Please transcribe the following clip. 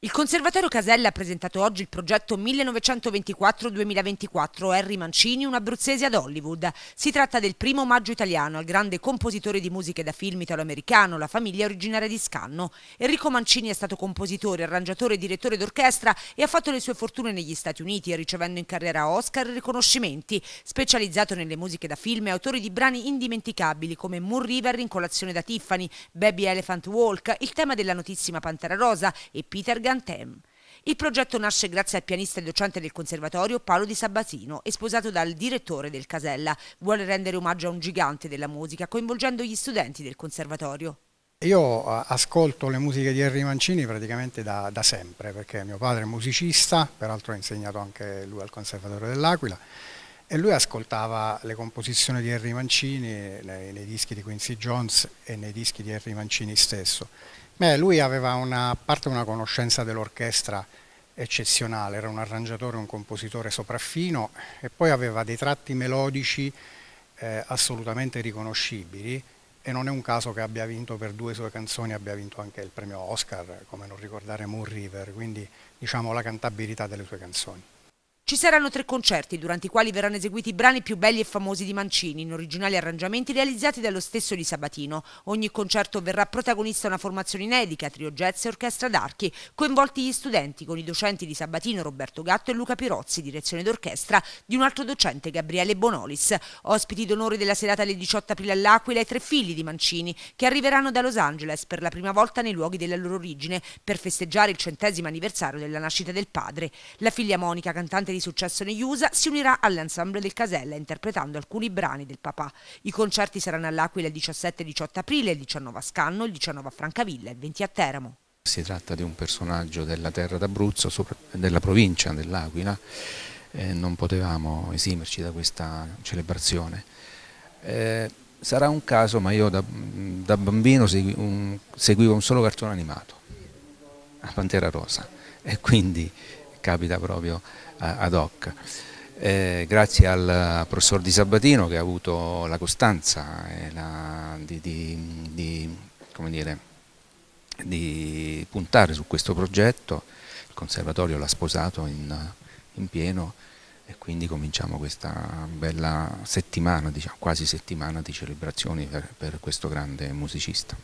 Il Conservatorio Casella ha presentato oggi il progetto 1924-2024 Harry Mancini, un abruzzese ad Hollywood. Si tratta del primo omaggio italiano al grande compositore di musiche da film italo-americano, la famiglia originaria di Scanno. Enrico Mancini è stato compositore, arrangiatore e direttore d'orchestra e ha fatto le sue fortune negli Stati Uniti, ricevendo in carriera Oscar e riconoscimenti. Specializzato nelle musiche da film, è autore di brani indimenticabili come Moon River in colazione da Tiffany, Baby Elephant Walk, il tema della notissima Pantera Rosa e Peter Gantem. Il progetto nasce grazie al pianista e docente del conservatorio Paolo Di Sabatino e sposato dal direttore del Casella. Vuole rendere omaggio a un gigante della musica coinvolgendo gli studenti del conservatorio. Io eh, ascolto le musiche di Henry Mancini praticamente da, da, sempre, perché mio padre è musicista, peraltro ha insegnato anche lui al Conservatorio dell'Aquila, e lui ascoltava le composizioni di Henry Mancini nei, nei dischi di Quincy Jones e nei dischi di Henry Mancini stesso. Beh, lui aveva una, a parte una conoscenza dell'orchestra eccezionale, era un arrangiatore, un compositore sopraffino e poi aveva dei tratti melodici eh, assolutamente riconoscibili e non è un caso che abbia vinto per due sue canzoni, abbia vinto anche il premio Oscar, come non ricordare Moon River, quindi diciamo la cantabilità delle sue canzoni. Ci saranno tre concerti durante i quali verranno eseguiti i brani più belli e famosi di Mancini in originali arrangiamenti realizzati dallo stesso di Sabatino. Ogni concerto verrà protagonista una formazione inedica, trio jazz e orchestra d'archi, coinvolti gli studenti con i docenti di Sabatino Roberto Gatto e Luca Pirozzi, direzione d'orchestra di un altro docente Gabriele Bonolis. Ospiti d'onore della serata alle 18 aprile all'Aquila i tre figli di Mancini che arriveranno da Los Angeles per la prima volta nei luoghi della loro origine per festeggiare il centesimo anniversario della nascita del padre. La figlia Monica, cantante di di successo negli USA, si unirà all'ensemble del Casella interpretando alcuni brani del papà. I concerti saranno all'Aquila il 17 e 18 aprile, il 19 a Scanno, il 19 a Francavilla e il 20 a Teramo. Si tratta di un personaggio della terra d'Abruzzo, della provincia dell'Aquila, eh, non potevamo esimerci da questa celebrazione. Eh, sarà un caso, ma io da, da bambino segui un, seguivo un solo cartone animato, la Pantera Rosa, e quindi capita proprio eh, ad hoc. Eh, grazie al eh, professor Di Sabatino che ha avuto la costanza la, di, di, di, dire, di, puntare su questo progetto, il conservatorio l'ha sposato in, in, pieno e quindi cominciamo questa bella settimana, diciamo, quasi settimana di celebrazioni per, per questo grande musicista.